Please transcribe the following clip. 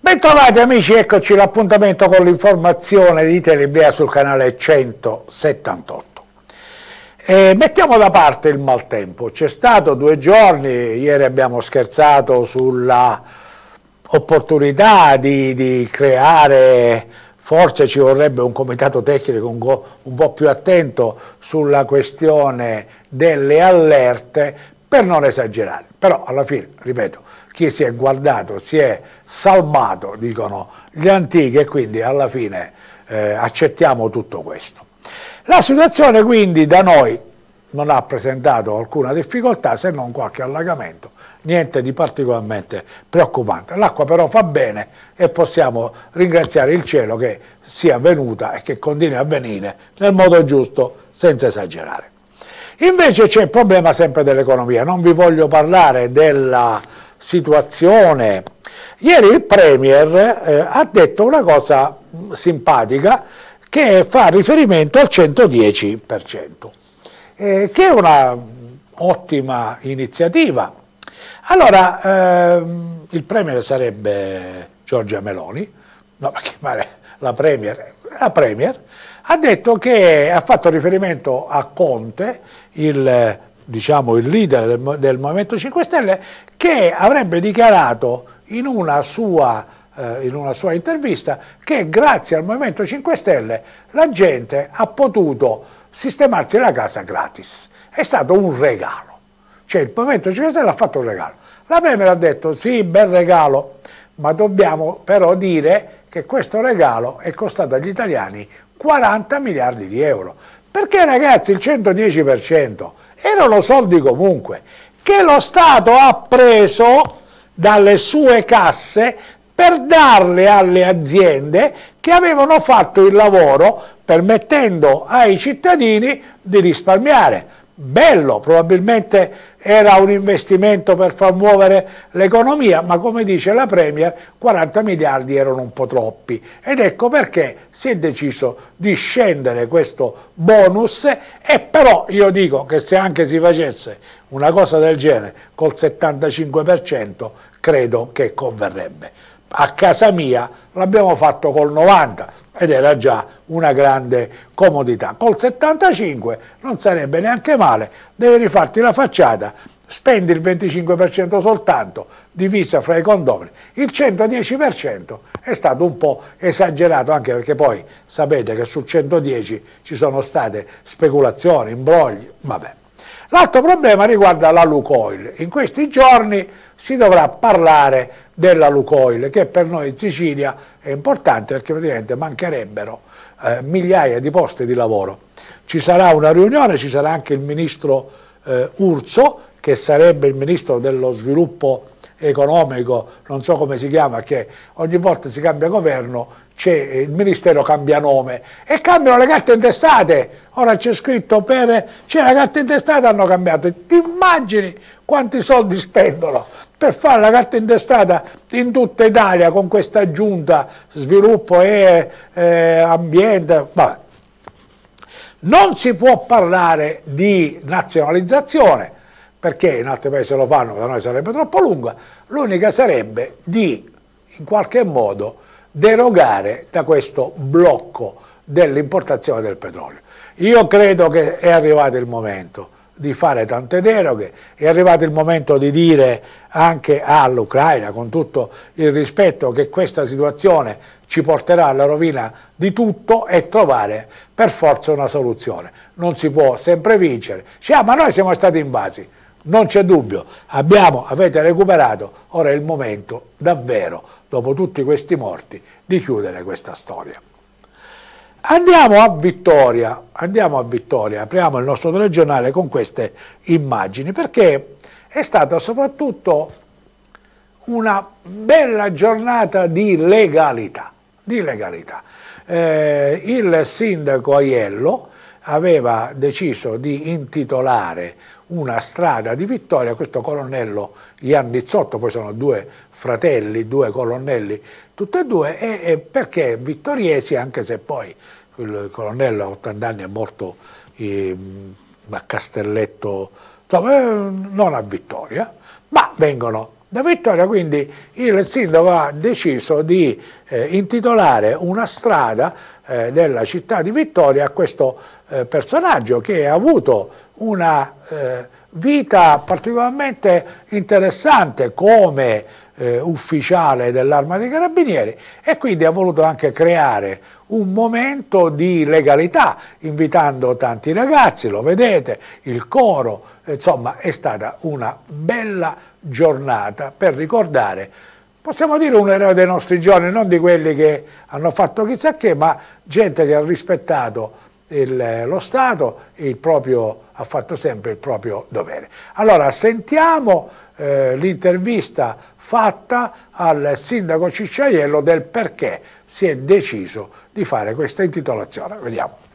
Bentrovati amici, eccoci l'appuntamento con l'informazione di Telebrea sul canale 178. E eh, mettiamo da parte il maltempo, c'è stato due giorni, ieri abbiamo scherzato sulla opportunità di, di creare, forse ci vorrebbe un comitato tecnico un, un po' più attento sulla questione delle allerte per non esagerare. Però alla fine, ripeto, chi si è guardato, si è salvato, dicono gli antichi, e quindi alla fine eh, accettiamo tutto questo. La situazione quindi da noi non ha presentato alcuna difficoltà se non qualche allagamento, niente di particolarmente preoccupante. L'acqua però fa bene e possiamo ringraziare il cielo che sia venuta e che continui a venire nel modo giusto senza esagerare. Invece c'è il problema sempre dell'economia, non vi voglio parlare della situazione. Ieri il Premier eh, ha detto una cosa simpatica che fa riferimento al 110%, eh, che è un'ottima iniziativa. Allora, ehm, il Premier sarebbe Giorgia Meloni, no, ma che male, la Premier, la Premier, ha detto che ha fatto riferimento a Conte, il, diciamo, il leader del, del, Movimento 5 Stelle, che avrebbe dichiarato in una, sua, eh, in una sua intervista che grazie al Movimento 5 Stelle la gente ha potuto sistemarsi la casa gratis. È stato un regalo. Cioè il Movimento 5 Stelle ha fatto un regalo. La Premier ha detto sì, bel regalo, ma dobbiamo però dire che questo regalo è costato agli italiani 40 miliardi di euro. Perché ragazzi il 110% erano soldi comunque che lo Stato ha preso dalle sue casse per darle alle aziende che avevano fatto il lavoro permettendo ai cittadini di risparmiare. Bello, probabilmente era un investimento per far muovere l'economia, ma come dice la Premier 40 miliardi erano un po' troppi ed ecco perché si è deciso di scendere questo bonus e però io dico che se anche si facesse una cosa del genere col 75% credo che converrebbe a casa mia l'abbiamo fatto col 90 ed era già una grande comodità. Col 75 non sarebbe neanche male, devi rifarti la facciata, spendi il 25% soltanto, divisa fra i condomini. Il 110% è stato un po' esagerato, anche perché poi sapete che sul 110 ci sono state speculazioni, imbrogli, vabbè. L'altro problema riguarda la Lucoil. In questi giorni si dovrà parlare della Lucoil, che per noi in Sicilia è importante perché praticamente mancherebbero eh, migliaia di posti di lavoro. Ci sarà una riunione, ci sarà anche il ministro eh, Urso, che sarebbe il ministro dello sviluppo economico, non so come si chiama, che ogni volta si cambia governo cioè, il ministero cambia nome e cambiano le carte intestate. Ora c'è scritto per... cioè la carta intestata hanno cambiato. Ti immagini quanti soldi spendono per fare la carta intestata in tutta Italia con questa giunta sviluppo e eh, ambiente. Vabbè. Non si può parlare di nazionalizzazione perché in altri paesi lo fanno, ma da noi sarebbe troppo lunga. L'unica sarebbe di, in qualche modo, derogare da questo blocco dell'importazione del petrolio. Io credo che è arrivato il momento di fare tante deroghe, è arrivato il momento di dire anche all'Ucraina, con tutto il rispetto, che questa situazione ci porterà alla rovina di tutto e trovare per forza una soluzione. Non si può sempre vincere. Cioè, ah, ma noi siamo stati invasi non c'è dubbio, abbiamo, avete recuperato, ora è il momento davvero, dopo tutti questi morti, di chiudere questa storia. Andiamo a Vittoria, andiamo a Vittoria, apriamo il nostro telegiornale con queste immagini, perché è stata soprattutto una bella giornata di legalità, di legalità. Eh, il sindaco Aiello aveva deciso di intitolare una strada di vittoria questo colonnello Iannizzotto, poi sono due fratelli, due colonnelli, tutti e due, e, e perché vittoriesi, anche se poi il colonnello a 80 anni è morto eh, a Castelletto, insomma, eh, non a Vittoria, ma vengono da Vittoria quindi il sindaco ha deciso di eh, intitolare una strada eh, della città di Vittoria a questo eh, personaggio che ha avuto una eh, vita particolarmente interessante come eh, ufficiale dell'arma dei carabinieri e quindi ha voluto anche creare un momento di legalità invitando tanti ragazzi, lo vedete, il coro, insomma è stata una bella giornata per ricordare possiamo dire un eroe dei nostri giorni, non di quelli che hanno fatto chissà che, ma gente che ha rispettato il, lo Stato proprio, ha fatto sempre il proprio dovere. Allora sentiamo eh, l'intervista fatta al sindaco Cicciaiello del perché si è deciso di fare questa intitolazione. Vediamo.